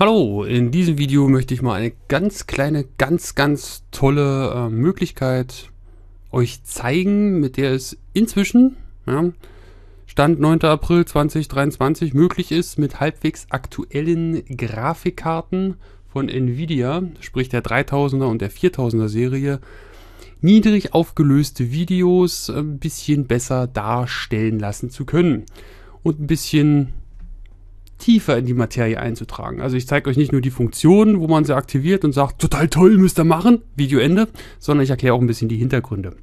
Hallo, in diesem Video möchte ich mal eine ganz kleine, ganz, ganz tolle äh, Möglichkeit euch zeigen, mit der es inzwischen, ja, Stand 9. April 2023, möglich ist, mit halbwegs aktuellen Grafikkarten von Nvidia, sprich der 3000er und der 4000er Serie, niedrig aufgelöste Videos ein äh, bisschen besser darstellen lassen zu können und ein bisschen tiefer in die Materie einzutragen. Also ich zeige euch nicht nur die Funktionen, wo man sie aktiviert und sagt, total toll, müsst ihr machen, Videoende, sondern ich erkläre auch ein bisschen die Hintergründe.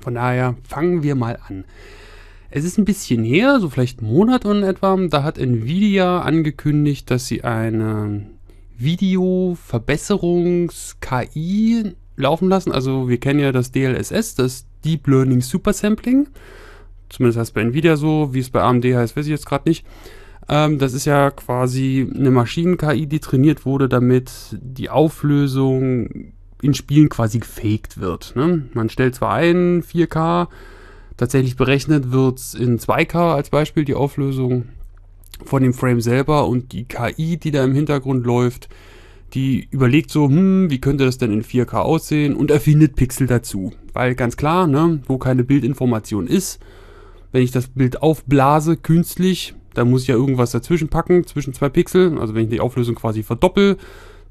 Von daher fangen wir mal an. Es ist ein bisschen her, so vielleicht einen Monat und etwa, da hat Nvidia angekündigt, dass sie eine Videoverbesserungs-KI laufen lassen. Also wir kennen ja das DLSS, das Deep Learning Super Sampling. Zumindest heißt es bei Nvidia so, wie es bei AMD heißt, weiß ich jetzt gerade nicht. Ähm, das ist ja quasi eine Maschinen-KI, die trainiert wurde, damit die Auflösung in Spielen quasi gefaked wird. Ne? Man stellt zwar ein 4K, tatsächlich berechnet wird es in 2K als Beispiel die Auflösung von dem Frame selber und die KI, die da im Hintergrund läuft, die überlegt so, hm, wie könnte das denn in 4K aussehen und erfindet Pixel dazu. Weil ganz klar, ne, wo keine Bildinformation ist, wenn ich das Bild aufblase künstlich, da muss ich ja irgendwas dazwischen packen, zwischen zwei Pixeln. Also wenn ich die Auflösung quasi verdoppel,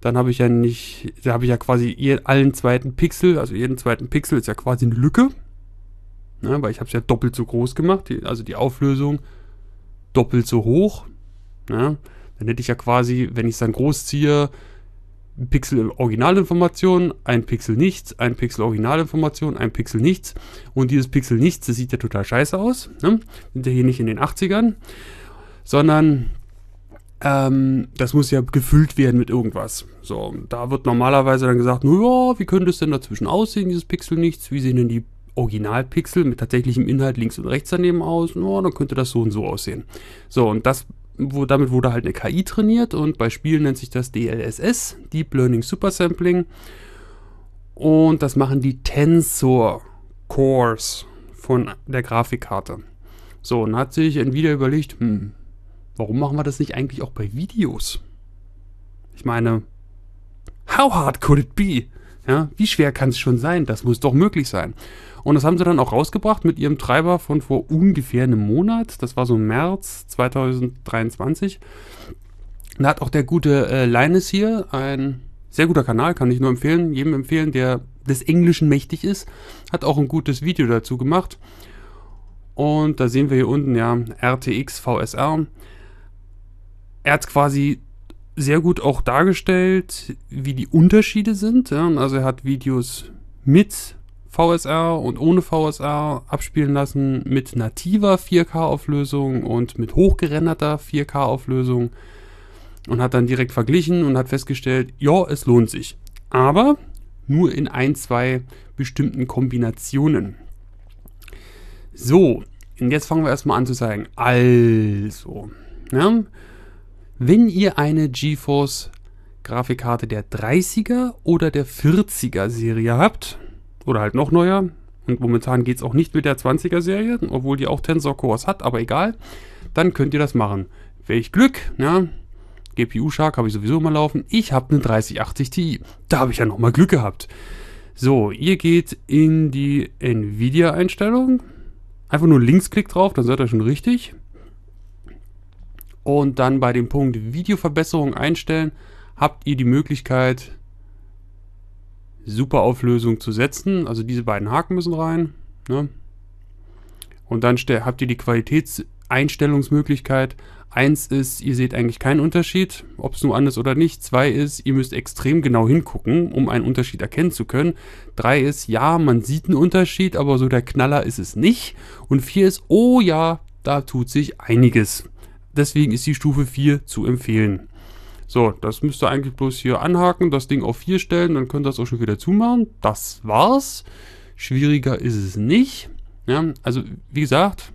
dann habe ich ja nicht, da habe ich ja quasi allen zweiten Pixel, also jeden zweiten Pixel ist ja quasi eine Lücke. Ne, weil ich habe es ja doppelt so groß gemacht, die, also die Auflösung doppelt so hoch. Ne. Dann hätte ich ja quasi, wenn ich es dann groß ziehe, ein Pixel Originalinformation, ein Pixel nichts, ein Pixel Originalinformation, ein Pixel nichts. Und dieses Pixel nichts, das sieht ja total scheiße aus. Ne? Sind ja hier nicht in den 80ern sondern ähm, das muss ja gefüllt werden mit irgendwas. So, da wird normalerweise dann gesagt, naja, wie könnte es denn dazwischen aussehen, dieses Pixel nichts? Wie sehen denn die Originalpixel mit tatsächlichem Inhalt links und rechts daneben aus? No, dann könnte das so und so aussehen. So, und das, wo, damit wurde halt eine KI trainiert und bei Spielen nennt sich das DLSS, Deep Learning Supersampling. Und das machen die Tensor Cores von der Grafikkarte. So, und hat sich Nvidia überlegt, hm, warum machen wir das nicht eigentlich auch bei Videos? Ich meine, how hard could it be? Ja, wie schwer kann es schon sein? Das muss doch möglich sein. Und das haben sie dann auch rausgebracht mit ihrem Treiber von vor ungefähr einem Monat. Das war so März 2023. Da hat auch der gute äh, Linus hier, ein sehr guter Kanal, kann ich nur empfehlen, jedem empfehlen, der des Englischen mächtig ist, hat auch ein gutes Video dazu gemacht. Und da sehen wir hier unten ja RTX VSR er hat quasi sehr gut auch dargestellt, wie die Unterschiede sind. Ja? Also er hat Videos mit VSR und ohne VSR abspielen lassen, mit nativer 4K-Auflösung und mit hochgerenderter 4K-Auflösung und hat dann direkt verglichen und hat festgestellt, ja, es lohnt sich. Aber nur in ein, zwei bestimmten Kombinationen. So, und jetzt fangen wir erstmal an zu zeigen. also, ja, ne? wenn ihr eine GeForce Grafikkarte der 30er oder der 40er Serie habt oder halt noch neuer und momentan geht es auch nicht mit der 20er Serie, obwohl die auch Tensor Cores hat, aber egal, dann könnt ihr das machen. Welch Glück, ja. Ne? GPU Shark habe ich sowieso immer laufen. Ich habe eine 3080 Ti. Da habe ich ja nochmal Glück gehabt. So, ihr geht in die Nvidia-Einstellung. Einfach nur linksklick drauf, dann seid ihr schon richtig und dann bei dem Punkt Videoverbesserung einstellen, habt ihr die Möglichkeit, Superauflösung zu setzen. Also diese beiden Haken müssen rein. Ne? Und dann habt ihr die Qualitätseinstellungsmöglichkeit. Eins ist, ihr seht eigentlich keinen Unterschied, ob es nur anders oder nicht. Zwei ist, ihr müsst extrem genau hingucken, um einen Unterschied erkennen zu können. Drei ist, ja, man sieht einen Unterschied, aber so der Knaller ist es nicht. Und vier ist, oh ja, da tut sich einiges. Deswegen ist die Stufe 4 zu empfehlen. So, das müsst ihr eigentlich bloß hier anhaken, das Ding auf 4 stellen, dann könnt ihr das auch schon wieder zumachen. Das war's. Schwieriger ist es nicht. Ja, also, wie gesagt,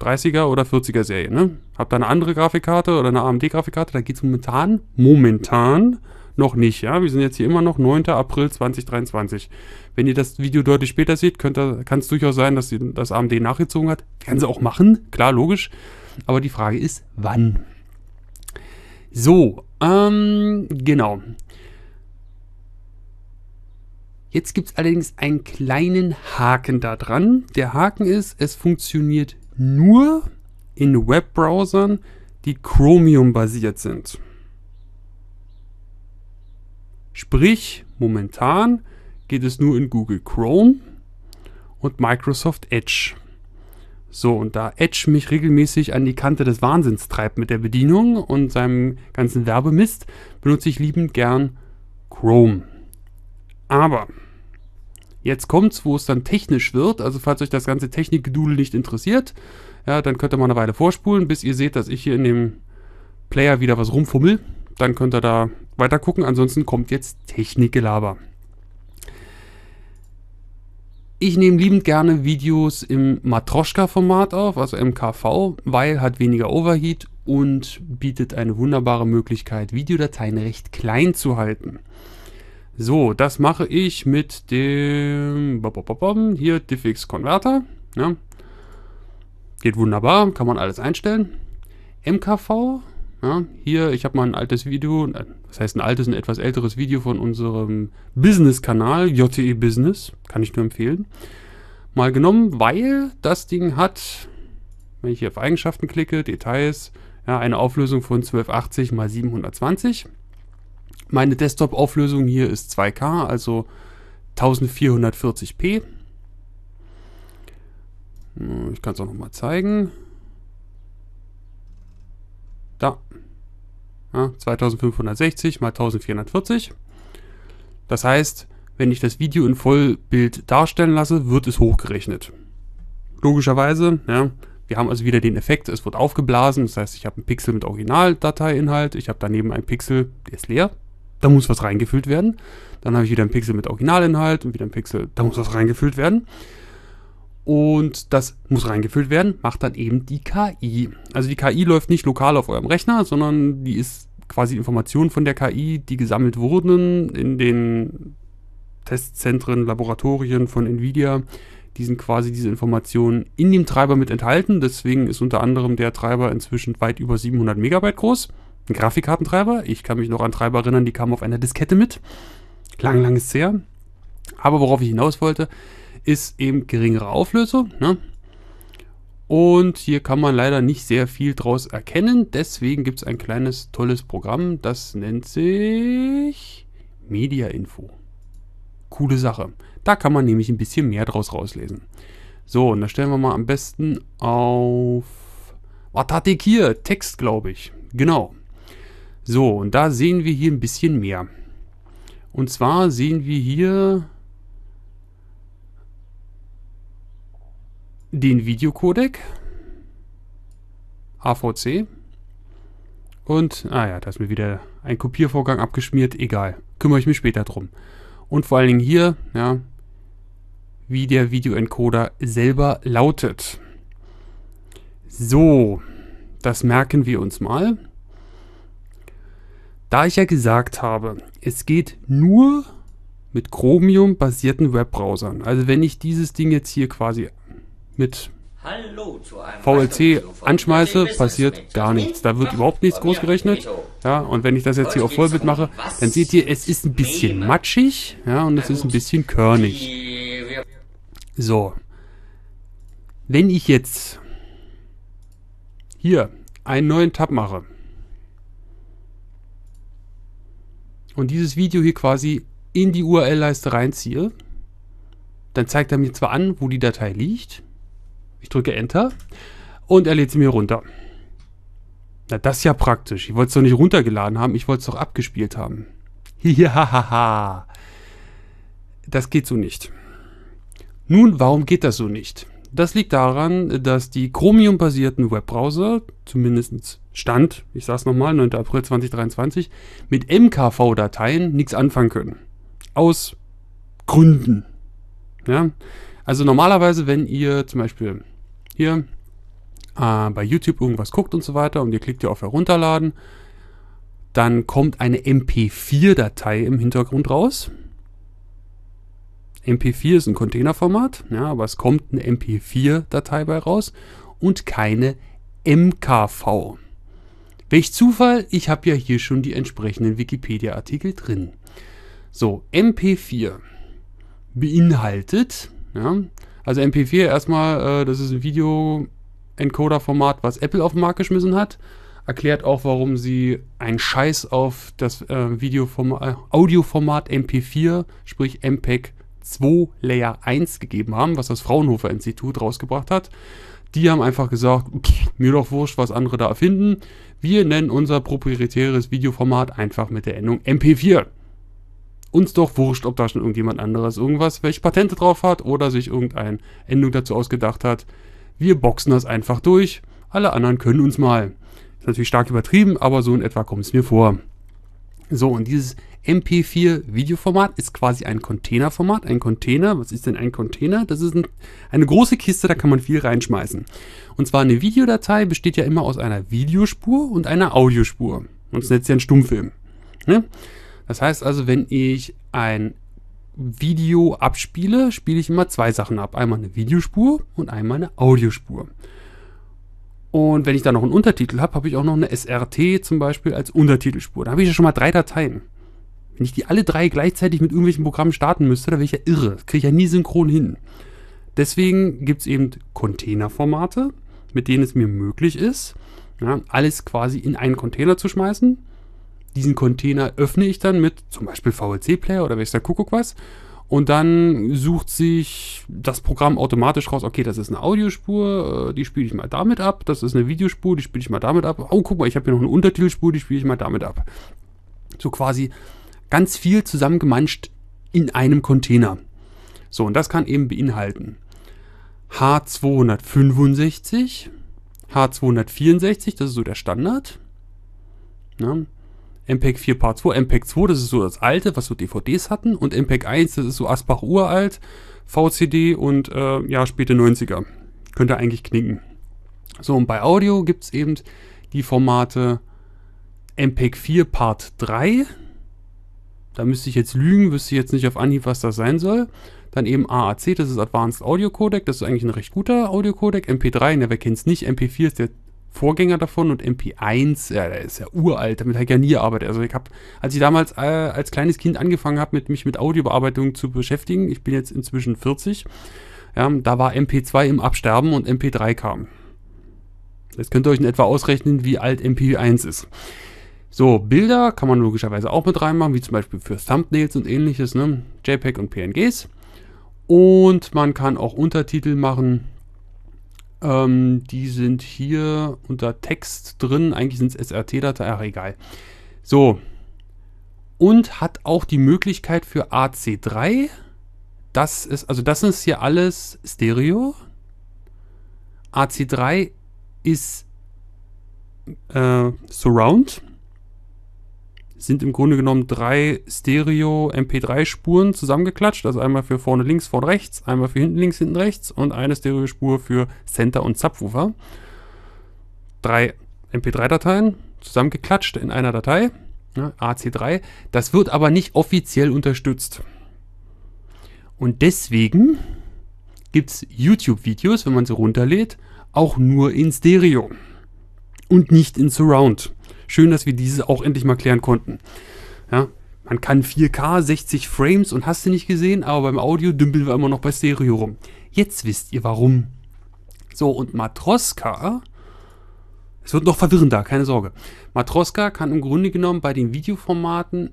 30er oder 40er Serie. Ne? Habt ihr eine andere Grafikkarte oder eine AMD-Grafikkarte, da geht es momentan, momentan noch nicht. Ja? Wir sind jetzt hier immer noch 9. April 2023. Wenn ihr das Video deutlich später seht, kann es durchaus sein, dass das AMD nachgezogen hat. Kann sie auch machen, klar, logisch. Aber die Frage ist, wann? So, ähm, genau. Jetzt gibt es allerdings einen kleinen Haken da dran. Der Haken ist, es funktioniert nur in Webbrowsern, die Chromium-basiert sind. Sprich, momentan geht es nur in Google Chrome und Microsoft Edge. So, und da Edge mich regelmäßig an die Kante des Wahnsinns treibt mit der Bedienung und seinem ganzen Werbemist, benutze ich liebend gern Chrome. Aber jetzt kommt's, wo es dann technisch wird. Also, falls euch das ganze Technikgedudel nicht interessiert, ja, dann könnt ihr mal eine Weile vorspulen, bis ihr seht, dass ich hier in dem Player wieder was rumfummel. Dann könnt ihr da weiter gucken. Ansonsten kommt jetzt Technikgelaber. Ich nehme liebend gerne Videos im Matroschka-Format auf, also MKV, weil hat weniger Overheat und bietet eine wunderbare Möglichkeit, Videodateien recht klein zu halten. So, das mache ich mit dem hier Diffix Converter. Ja. Ne? Geht wunderbar, kann man alles einstellen. MKV ja, hier, ich habe mal ein altes Video, das äh, heißt ein altes, ein etwas älteres Video von unserem Business-Kanal, JTE Business, kann ich nur empfehlen, mal genommen, weil das Ding hat, wenn ich hier auf Eigenschaften klicke, Details, ja, eine Auflösung von 1280 mal 720. Meine Desktop-Auflösung hier ist 2K, also 1440p. Hm, ich kann es auch nochmal zeigen. Ja, 2560 mal 1440. Das heißt, wenn ich das Video in Vollbild darstellen lasse, wird es hochgerechnet. Logischerweise, ja, wir haben also wieder den Effekt, es wird aufgeblasen. Das heißt, ich habe einen Pixel mit Originaldateiinhalt, ich habe daneben einen Pixel, der ist leer. Da muss was reingefüllt werden. Dann habe ich wieder einen Pixel mit Originalinhalt und wieder einen Pixel, da muss was reingefüllt werden und das muss reingefüllt werden, macht dann eben die KI. Also die KI läuft nicht lokal auf eurem Rechner, sondern die ist quasi Informationen von der KI, die gesammelt wurden in den Testzentren, Laboratorien von Nvidia. Die sind quasi diese Informationen in dem Treiber mit enthalten. Deswegen ist unter anderem der Treiber inzwischen weit über 700 Megabyte groß. Ein Grafikkartentreiber. Ich kann mich noch an Treiber erinnern, die kamen auf einer Diskette mit. Lang, lang ist her. Aber worauf ich hinaus wollte, ist eben geringere Auflösung. Ne? Und hier kann man leider nicht sehr viel draus erkennen. Deswegen gibt es ein kleines tolles Programm, das nennt sich Media Info. Coole Sache. Da kann man nämlich ein bisschen mehr draus rauslesen. So, und da stellen wir mal am besten auf... Was hatte ich hier? Text, glaube ich. Genau. So, und da sehen wir hier ein bisschen mehr. Und zwar sehen wir hier den Videocodec AVC und, ah da ist mir wieder ein Kopiervorgang abgeschmiert, egal, kümmere ich mich später drum. Und vor allen Dingen hier, ja, wie der Videoencoder selber lautet. So, das merken wir uns mal. Da ich ja gesagt habe, es geht nur mit Chromium-basierten Webbrowsern. Also wenn ich dieses Ding jetzt hier quasi mit VLC anschmeiße, passiert gar nichts. Da wird überhaupt nichts groß gerechnet. Ja, und wenn ich das jetzt hier auf Vollbit mache, dann seht ihr, es ist ein bisschen matschig, ja, und es ist ein bisschen körnig. So. Wenn ich jetzt hier einen neuen Tab mache und dieses Video hier quasi in die URL-Leiste reinziehe, dann zeigt er mir zwar an, wo die Datei liegt, ich drücke Enter und er lädt sie mir runter. Na, das ist ja praktisch. Ich wollte es doch nicht runtergeladen haben, ich wollte es doch abgespielt haben. Hihihahaha. das geht so nicht. Nun, warum geht das so nicht? Das liegt daran, dass die Chromium-basierten Webbrowser, zumindest Stand, ich sage es nochmal, 9. April 2023, mit MKV-Dateien nichts anfangen können. Aus Gründen. Ja? Also normalerweise, wenn ihr zum Beispiel hier äh, bei YouTube irgendwas guckt und so weiter und ihr klickt hier auf Herunterladen, dann kommt eine MP4-Datei im Hintergrund raus. MP4 ist ein Containerformat, ja, aber es kommt eine MP4-Datei bei raus und keine MKV. Welch Zufall, ich habe ja hier schon die entsprechenden Wikipedia-Artikel drin. So, MP4 beinhaltet ja? Also MP4 erstmal, äh, das ist ein Video-Encoder-Format, was Apple auf den Markt geschmissen hat. Erklärt auch, warum sie einen Scheiß auf das äh, Videoformat, Audioformat MP4, sprich MPEG 2 Layer 1 gegeben haben, was das Fraunhofer Institut rausgebracht hat. Die haben einfach gesagt, pff, mir doch wurscht, was andere da erfinden. Wir nennen unser proprietäres Videoformat einfach mit der Endung MP4 uns doch wurscht, ob da schon irgendjemand anderes irgendwas, welche Patente drauf hat oder sich irgendeine Endung dazu ausgedacht hat. Wir boxen das einfach durch. Alle anderen können uns mal. Ist natürlich stark übertrieben, aber so in etwa kommt es mir vor. So, und dieses MP4-Videoformat ist quasi ein Containerformat. Ein Container, was ist denn ein Container? Das ist ein, eine große Kiste, da kann man viel reinschmeißen. Und zwar eine Videodatei besteht ja immer aus einer Videospur und einer Audiospur. Sonst nennt ja ein Stummfilm. Ne? Das heißt also, wenn ich ein Video abspiele, spiele ich immer zwei Sachen ab. Einmal eine Videospur und einmal eine Audiospur. Und wenn ich da noch einen Untertitel habe, habe ich auch noch eine SRT zum Beispiel als Untertitelspur. Da habe ich ja schon mal drei Dateien. Wenn ich die alle drei gleichzeitig mit irgendwelchen Programmen starten müsste, dann wäre ich ja irre. Das kriege ich ja nie synchron hin. Deswegen gibt es eben Containerformate, mit denen es mir möglich ist, ja, alles quasi in einen Container zu schmeißen diesen Container öffne ich dann mit zum Beispiel VLC-Player oder welcher Kuckuck was. Und dann sucht sich das Programm automatisch raus, okay, das ist eine Audiospur, äh, die spiele ich mal damit ab, das ist eine Videospur, die spiele ich mal damit ab. Oh, guck mal, ich habe hier noch eine Untertitelspur, die spiele ich mal damit ab. So quasi ganz viel zusammengemanscht in einem Container. So, und das kann eben beinhalten H265, H264, das ist so der Standard. Ne? MPEG 4 Part 2, MPEG 2, das ist so das alte, was so DVDs hatten, und MPEG 1, das ist so Asbach uralt, VCD und äh, ja, späte 90er. Könnte eigentlich knicken. So, und bei Audio gibt es eben die Formate MPEG 4 Part 3. Da müsste ich jetzt lügen, wüsste ich jetzt nicht auf Anhieb, was das sein soll. Dann eben AAC, das ist Advanced Audio Codec, das ist eigentlich ein recht guter Audio Codec. MP3, e ne, wer es nicht? MP4 e ist der Vorgänger davon und MP1, ja, der ist ja uralt, damit habe ich ja nie gearbeitet. Also ich habe, als ich damals äh, als kleines Kind angefangen habe, mit, mich mit Audiobearbeitung zu beschäftigen, ich bin jetzt inzwischen 40, ja, da war MP2 im Absterben und MP3 kam. Jetzt könnt ihr euch in etwa ausrechnen, wie alt MP1 ist. So, Bilder kann man logischerweise auch mit reinmachen, wie zum Beispiel für Thumbnails und ähnliches, ne? JPEG und PNGs. Und man kann auch Untertitel machen ähm, die sind hier unter Text drin. Eigentlich sind es SRT-Dateien, ach egal. So. Und hat auch die Möglichkeit für AC3. Das ist, also das ist hier alles Stereo. AC3 ist äh, Surround sind im Grunde genommen drei Stereo-MP3-Spuren zusammengeklatscht. Also einmal für vorne links, vorne rechts, einmal für hinten links, hinten rechts und eine Stereo-Spur für Center und Subwoofer. Drei MP3-Dateien zusammengeklatscht in einer Datei, ne, AC3. Das wird aber nicht offiziell unterstützt. Und deswegen gibt es YouTube-Videos, wenn man sie runterlädt, auch nur in Stereo und nicht in Surround. Schön, dass wir dieses auch endlich mal klären konnten. Ja, man kann 4K, 60 Frames und hast du nicht gesehen, aber beim Audio dümpeln wir immer noch bei Stereo rum. Jetzt wisst ihr warum. So, und Matroska, es wird noch verwirrender, keine Sorge. Matroska kann im Grunde genommen bei den Videoformaten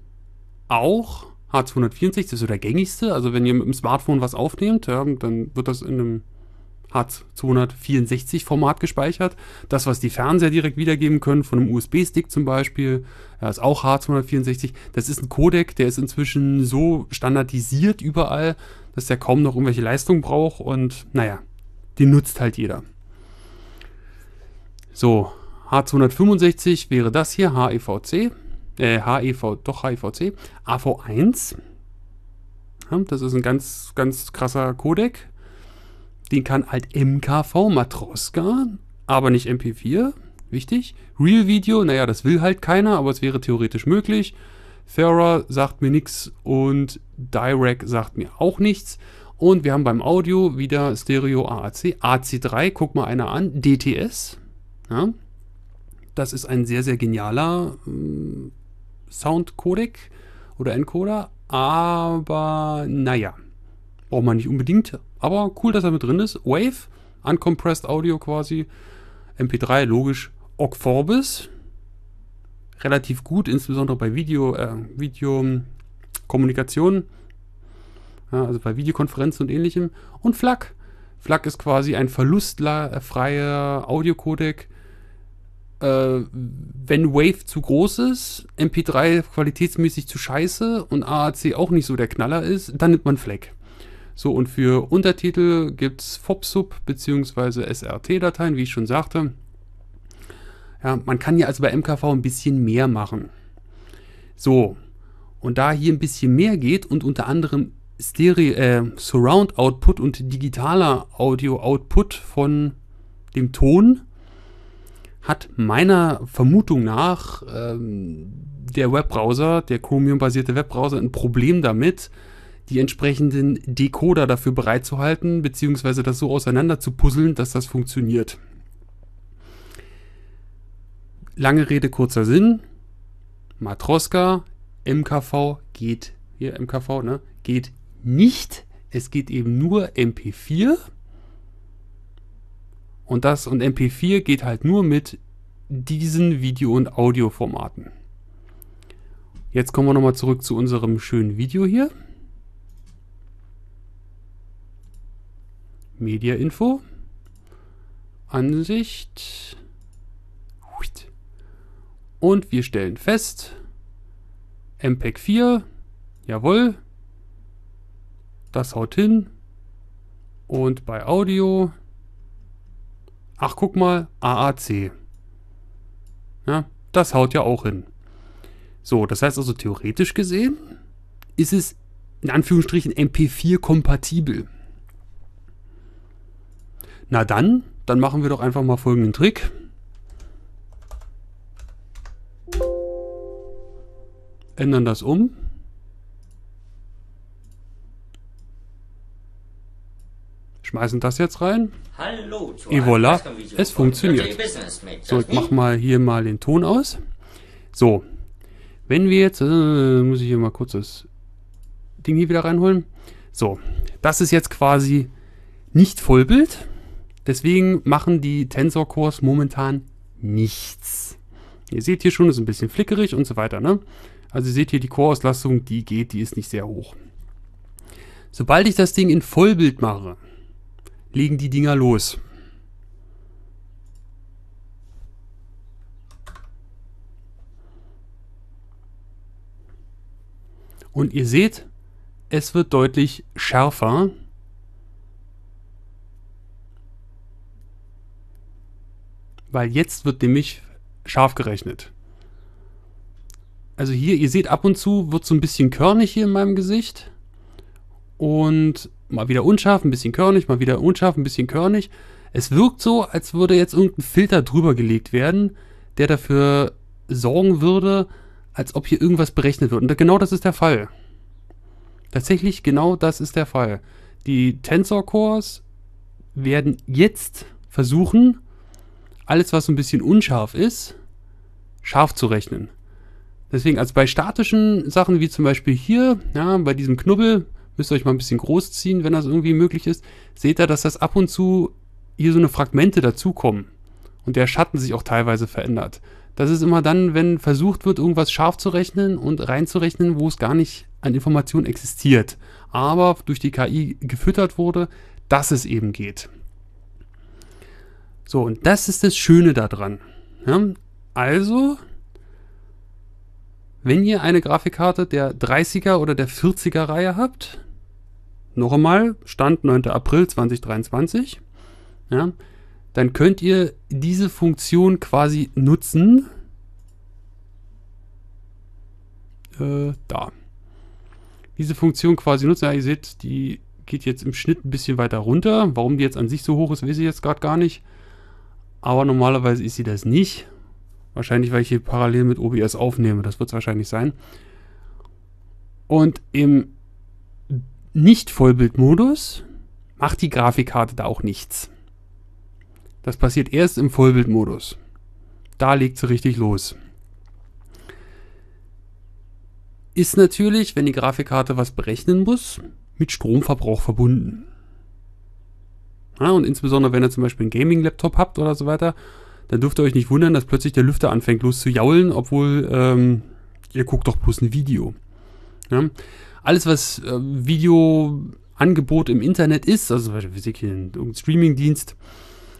auch H264, das ist so der gängigste, also wenn ihr mit dem Smartphone was aufnehmt, ja, dann wird das in einem hat 264 Format gespeichert. Das, was die Fernseher direkt wiedergeben können, von einem USB-Stick zum Beispiel, ja, ist auch H264. Das ist ein Codec, der ist inzwischen so standardisiert überall, dass der kaum noch irgendwelche Leistung braucht und naja, den nutzt halt jeder. So, H265 wäre das hier, HEVC, äh, HEV, doch HEVC, AV1. Ja, das ist ein ganz, ganz krasser Codec. Den kann halt MKV Matroska, aber nicht MP4. Wichtig. Real Video, naja, das will halt keiner, aber es wäre theoretisch möglich. Ferrer sagt mir nichts und Direct sagt mir auch nichts. Und wir haben beim Audio wieder Stereo AAC, AC3, guck mal einer an, DTS. Ja. Das ist ein sehr, sehr genialer äh, Soundcodec oder Encoder, aber naja, braucht man nicht unbedingt. Aber cool, dass er mit drin ist. Wave, Uncompressed Audio quasi. MP3, logisch. Ogg Vorbis, relativ gut, insbesondere bei Video, äh, Videokommunikation, ja, also bei Videokonferenzen und ähnlichem. Und FLAC. FLAC ist quasi ein verlustfreier Audiocodec. Äh, wenn Wave zu groß ist, MP3 qualitätsmäßig zu scheiße und AAC auch nicht so der Knaller ist, dann nimmt man FLAC. So, und für Untertitel gibt es FOPSUB bzw. SRT-Dateien, wie ich schon sagte. Ja, man kann hier also bei MKV ein bisschen mehr machen. So, und da hier ein bisschen mehr geht und unter anderem Stereo, äh, Surround Output und digitaler Audio Output von dem Ton hat meiner Vermutung nach ähm, der Webbrowser, der Chromium-basierte Webbrowser, ein Problem damit, die entsprechenden Decoder dafür bereitzuhalten, beziehungsweise das so auseinander zu puzzeln, dass das funktioniert. Lange Rede, kurzer Sinn. Matroska, MKV geht, hier MKV, ne, geht nicht. Es geht eben nur MP4. Und das und MP4 geht halt nur mit diesen Video- und Audioformaten. Jetzt kommen wir nochmal zurück zu unserem schönen Video hier. Media Info, Ansicht und wir stellen fest, MPEG 4, jawohl, das haut hin und bei Audio, ach guck mal, AAC. Ja, das haut ja auch hin. So, das heißt also theoretisch gesehen ist es in Anführungsstrichen MP4 e kompatibel. Na dann, dann machen wir doch einfach mal folgenden Trick. Ändern das um. Schmeißen das jetzt rein. Hallo, Et voilà, es funktioniert. So, ich mach mal hier mal den Ton aus. So, wenn wir jetzt, äh, muss ich hier mal kurz das Ding hier wieder reinholen. So, das ist jetzt quasi nicht Vollbild. Deswegen machen die Tensor Cores momentan nichts. Ihr seht hier schon, ist ein bisschen flickerig und so weiter. Ne? Also ihr seht hier die Core-Auslastung, die geht, die ist nicht sehr hoch. Sobald ich das Ding in Vollbild mache, legen die Dinger los. Und ihr seht, es wird deutlich schärfer. weil jetzt wird nämlich scharf gerechnet. Also hier, ihr seht, ab und zu wird so ein bisschen körnig hier in meinem Gesicht. Und mal wieder unscharf, ein bisschen körnig, mal wieder unscharf, ein bisschen körnig. Es wirkt so, als würde jetzt irgendein Filter drüber gelegt werden, der dafür sorgen würde, als ob hier irgendwas berechnet wird. Und genau das ist der Fall. Tatsächlich genau das ist der Fall. Die Tensor Cores werden jetzt versuchen, alles, was ein bisschen unscharf ist, scharf zu rechnen. Deswegen, also bei statischen Sachen wie zum Beispiel hier, ja, bei diesem Knubbel, müsst ihr euch mal ein bisschen groß ziehen, wenn das irgendwie möglich ist, seht ihr, dass das ab und zu hier so eine Fragmente dazukommen und der Schatten sich auch teilweise verändert. Das ist immer dann, wenn versucht wird, irgendwas scharf zu rechnen und reinzurechnen, wo es gar nicht an Informationen existiert, aber durch die KI gefüttert wurde, dass es eben geht. So, und das ist das Schöne daran. Ja? Also, wenn ihr eine Grafikkarte der 30er oder der 40er Reihe habt, noch einmal, Stand 9. April 2023, ja, dann könnt ihr diese Funktion quasi nutzen. Äh, da. Diese Funktion quasi nutzen. Ja, ihr seht, die geht jetzt im Schnitt ein bisschen weiter runter. Warum die jetzt an sich so hoch ist, weiß ich jetzt gerade gar nicht. Aber normalerweise ist sie das nicht. Wahrscheinlich, weil ich hier parallel mit OBS aufnehme. Das wird es wahrscheinlich sein. Und im nicht vollbild modus macht die Grafikkarte da auch nichts. Das passiert erst im Vollbild-Modus. Da legt sie richtig los. Ist natürlich, wenn die Grafikkarte was berechnen muss, mit Stromverbrauch verbunden. Ja, und insbesondere, wenn ihr zum Beispiel einen Gaming-Laptop habt oder so weiter, dann dürft ihr euch nicht wundern, dass plötzlich der Lüfter anfängt los zu jaulen, obwohl ähm, ihr guckt doch bloß ein Video. Ja? Alles, was äh, Videoangebot im Internet ist, also zum Beispiel Physik ein Streaming-Dienst,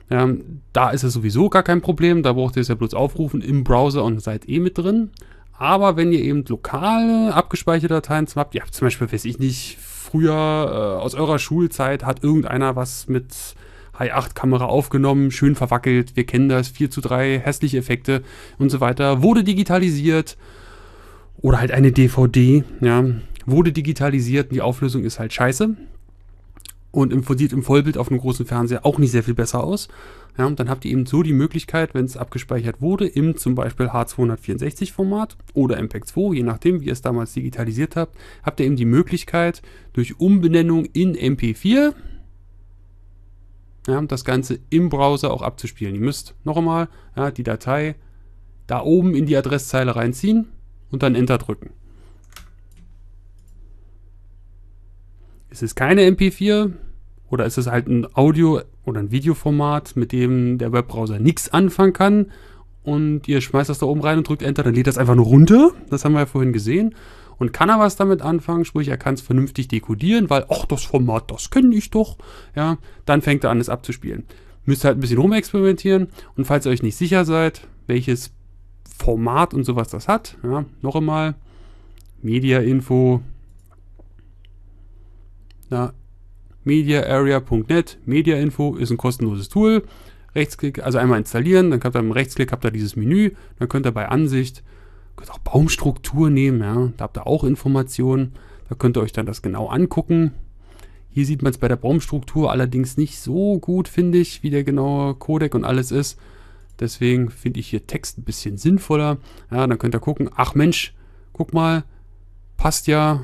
ähm, da ist es sowieso gar kein Problem, da braucht ihr es ja bloß aufrufen im Browser und seid eh mit drin. Aber wenn ihr eben lokale abgespeicherte Dateien habt, ihr habt zum Beispiel, weiß ich nicht, früher äh, aus eurer Schulzeit hat irgendeiner was mit high 8 kamera aufgenommen, schön verwackelt, wir kennen das, 4 zu 3, hässliche Effekte und so weiter, wurde digitalisiert oder halt eine DVD, ja, wurde digitalisiert und die Auflösung ist halt scheiße und im, sieht im Vollbild auf einem großen Fernseher auch nicht sehr viel besser aus. Ja, und dann habt ihr eben so die Möglichkeit, wenn es abgespeichert wurde, im zum Beispiel H264-Format oder MPEG-2, je nachdem, wie ihr es damals digitalisiert habt, habt ihr eben die Möglichkeit, durch Umbenennung in MP4 e ja, das Ganze im Browser auch abzuspielen. Ihr müsst noch einmal ja, die Datei da oben in die Adresszeile reinziehen und dann Enter drücken. ist es keine MP4 oder ist es halt ein Audio- oder ein Videoformat, mit dem der Webbrowser nichts anfangen kann und ihr schmeißt das da oben rein und drückt Enter, dann lädt das einfach nur runter. Das haben wir ja vorhin gesehen. Und kann er was damit anfangen, sprich, er kann es vernünftig dekodieren, weil, ach, das Format, das kenne ich doch. Ja, dann fängt er an, es abzuspielen. Müsst ihr halt ein bisschen rumexperimentieren und falls ihr euch nicht sicher seid, welches Format und sowas das hat, ja, noch einmal, Media Info, na, mediaarea.net, Mediainfo ist ein kostenloses Tool. Rechtsklick, also einmal installieren, dann habt ihr im Rechtsklick habt ihr dieses Menü, dann könnt ihr bei Ansicht, könnt auch Baumstruktur nehmen, ja, da habt ihr auch Informationen, da könnt ihr euch dann das genau angucken. Hier sieht man es bei der Baumstruktur allerdings nicht so gut, finde ich, wie der genaue Codec und alles ist. Deswegen finde ich hier Text ein bisschen sinnvoller. Ja, dann könnt ihr gucken, ach Mensch, guck mal, passt ja,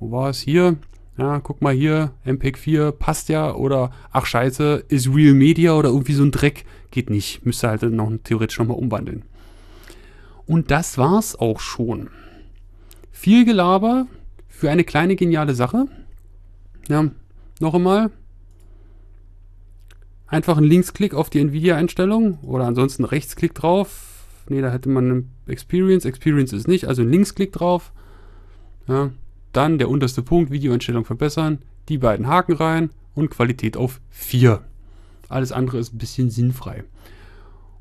wo war es hier? Ja, guck mal hier, MPEG 4 passt ja oder ach scheiße, ist Real Media oder irgendwie so ein Dreck. Geht nicht. Müsste halt noch theoretisch nochmal umwandeln. Und das war's auch schon. Viel Gelaber für eine kleine geniale Sache. Ja, noch einmal. Einfach einen Linksklick auf die Nvidia-Einstellung oder ansonsten Rechtsklick drauf. Ne, da hätte man Experience. Experience ist nicht, also einen Linksklick drauf. Ja, dann der unterste Punkt, Videoeinstellung verbessern, die beiden Haken rein und Qualität auf 4. Alles andere ist ein bisschen sinnfrei.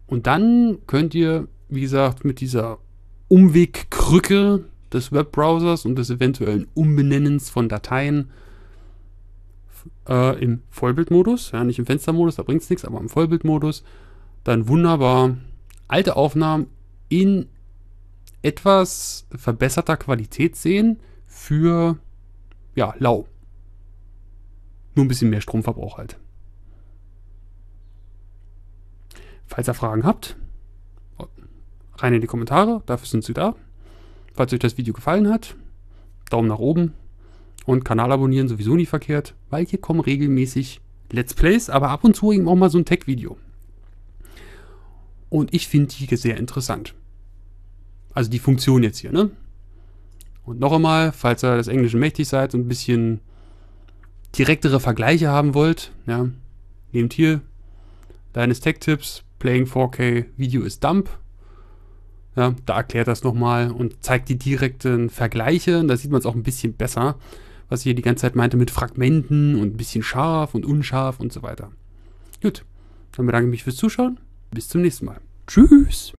Und dann könnt ihr, wie gesagt, mit dieser Umwegkrücke des Webbrowsers und des eventuellen Umbenennens von Dateien äh, im Vollbildmodus, ja, nicht im Fenstermodus, da bringt es nichts, aber im Vollbildmodus, dann wunderbar alte Aufnahmen in etwas verbesserter Qualität sehen, für ja, lau. Nur ein bisschen mehr Stromverbrauch halt. Falls ihr Fragen habt, rein in die Kommentare, dafür sind sie da. Falls euch das Video gefallen hat, Daumen nach oben und Kanal abonnieren sowieso nicht verkehrt, weil hier kommen regelmäßig Let's Plays, aber ab und zu eben auch mal so ein Tech-Video. Und ich finde die sehr interessant. Also die Funktion jetzt hier, ne? Und noch einmal, falls ihr das Englische mächtig seid und ein bisschen direktere Vergleiche haben wollt, ja, nehmt hier deines Tech-Tipps, Playing 4K Video ist Dump. Ja, da erklärt das nochmal und zeigt die direkten Vergleiche. Und da sieht man es auch ein bisschen besser, was ich hier die ganze Zeit meinte mit Fragmenten und ein bisschen scharf und unscharf und so weiter. Gut, dann bedanke ich mich fürs Zuschauen. Bis zum nächsten Mal. Tschüss!